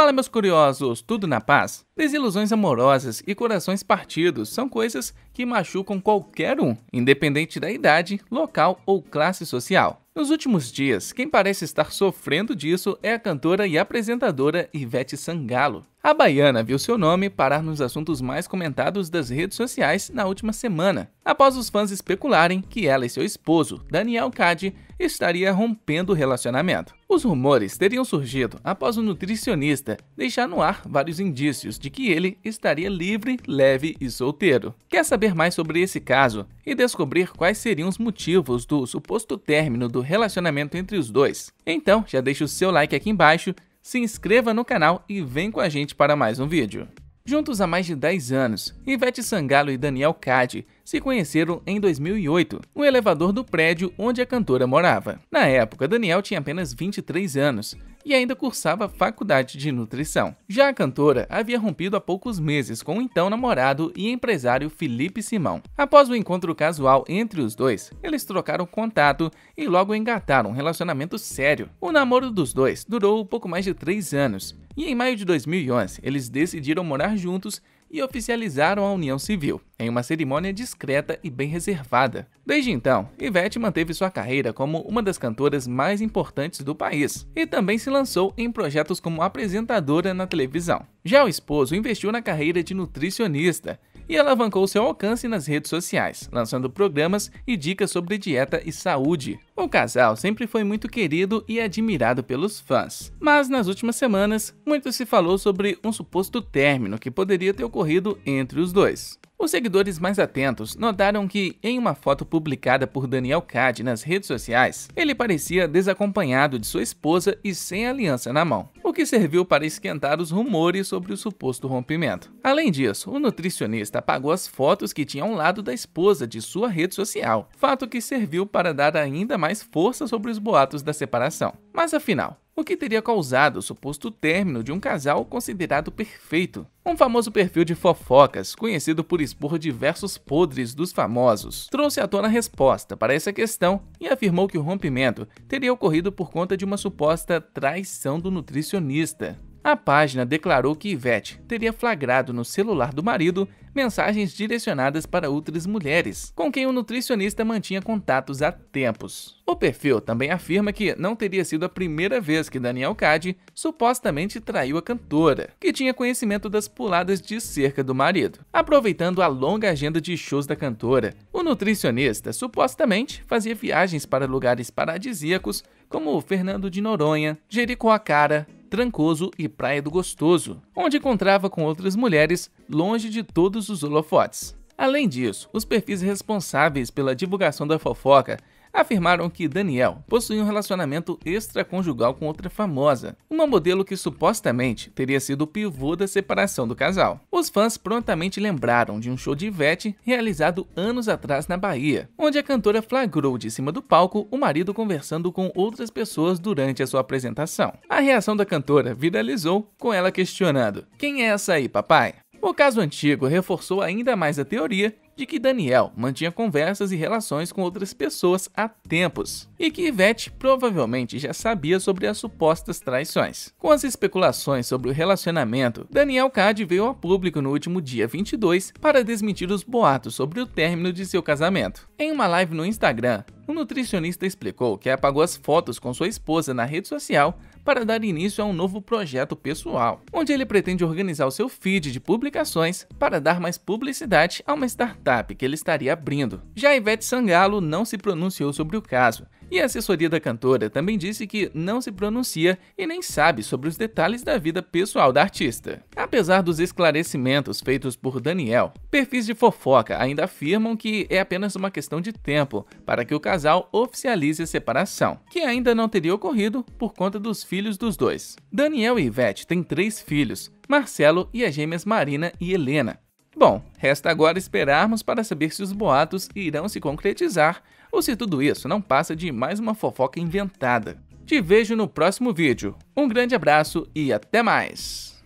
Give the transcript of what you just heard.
Fala, meus curiosos, tudo na paz? Desilusões amorosas e corações partidos são coisas que machucam qualquer um, independente da idade, local ou classe social. Nos últimos dias, quem parece estar sofrendo disso é a cantora e apresentadora Ivete Sangalo. A baiana viu seu nome parar nos assuntos mais comentados das redes sociais na última semana, após os fãs especularem que ela e seu esposo, Daniel Cade, estaria rompendo o relacionamento. Os rumores teriam surgido após o nutricionista deixar no ar vários indícios de que ele estaria livre, leve e solteiro. Quer saber mais sobre esse caso e descobrir quais seriam os motivos do suposto término do relacionamento entre os dois? Então já deixa o seu like aqui embaixo se inscreva no canal e vem com a gente para mais um vídeo. Juntos há mais de 10 anos, Ivete Sangalo e Daniel Cade se conheceram em 2008, no elevador do prédio onde a cantora morava. Na época, Daniel tinha apenas 23 anos e ainda cursava faculdade de nutrição. Já a cantora havia rompido há poucos meses com o então namorado e empresário Felipe Simão. Após o encontro casual entre os dois, eles trocaram contato e logo engataram um relacionamento sério. O namoro dos dois durou pouco mais de 3 anos e em maio de 2011, eles decidiram morar juntos e oficializaram a união civil, em uma cerimônia discreta e bem reservada. Desde então, Ivete manteve sua carreira como uma das cantoras mais importantes do país e também se lançou em projetos como apresentadora na televisão. Já o esposo investiu na carreira de nutricionista e alavancou seu alcance nas redes sociais, lançando programas e dicas sobre dieta e saúde. O casal sempre foi muito querido e admirado pelos fãs, mas nas últimas semanas muito se falou sobre um suposto término que poderia ter ocorrido entre os dois. Os seguidores mais atentos notaram que, em uma foto publicada por Daniel Cade nas redes sociais, ele parecia desacompanhado de sua esposa e sem aliança na mão que serviu para esquentar os rumores sobre o suposto rompimento. Além disso, o nutricionista apagou as fotos que tinha ao lado da esposa de sua rede social, fato que serviu para dar ainda mais força sobre os boatos da separação. Mas afinal, o que teria causado o suposto término de um casal considerado perfeito, um famoso perfil de fofocas, conhecido por expor diversos podres dos famosos, trouxe à tona resposta para essa questão e afirmou que o rompimento teria ocorrido por conta de uma suposta traição do nutricionista. A página declarou que Ivete teria flagrado no celular do marido mensagens direcionadas para outras mulheres, com quem o nutricionista mantinha contatos há tempos. O perfil também afirma que não teria sido a primeira vez que Daniel Cade supostamente traiu a cantora, que tinha conhecimento das puladas de cerca do marido. Aproveitando a longa agenda de shows da cantora, o nutricionista supostamente fazia viagens para lugares paradisíacos como Fernando de Noronha, Jericoacoara Trancoso e Praia do Gostoso, onde encontrava com outras mulheres longe de todos os holofotes. Além disso, os perfis responsáveis pela divulgação da fofoca afirmaram que Daniel possuía um relacionamento extraconjugal com outra famosa, uma modelo que supostamente teria sido o pivô da separação do casal. Os fãs prontamente lembraram de um show de Ivete realizado anos atrás na Bahia, onde a cantora flagrou de cima do palco o marido conversando com outras pessoas durante a sua apresentação. A reação da cantora viralizou com ela questionando: Quem é essa aí, papai? O caso antigo reforçou ainda mais a teoria de que Daniel mantinha conversas e relações com outras pessoas há tempos, e que Ivete provavelmente já sabia sobre as supostas traições. Com as especulações sobre o relacionamento, Daniel Cade veio ao público no último dia 22 para desmentir os boatos sobre o término de seu casamento. Em uma live no Instagram, o nutricionista explicou que apagou as fotos com sua esposa na rede social para dar início a um novo projeto pessoal, onde ele pretende organizar o seu feed de publicações para dar mais publicidade a uma startup que ele estaria abrindo. Já Ivete Sangalo não se pronunciou sobre o caso, e a assessoria da cantora também disse que não se pronuncia e nem sabe sobre os detalhes da vida pessoal da artista. Apesar dos esclarecimentos feitos por Daniel, perfis de fofoca ainda afirmam que é apenas uma questão de tempo para que o casal oficialize a separação, que ainda não teria ocorrido por conta dos filhos dos dois. Daniel e Ivete têm três filhos, Marcelo e as gêmeas Marina e Helena. Bom, resta agora esperarmos para saber se os boatos irão se concretizar ou se tudo isso não passa de mais uma fofoca inventada. Te vejo no próximo vídeo. Um grande abraço e até mais!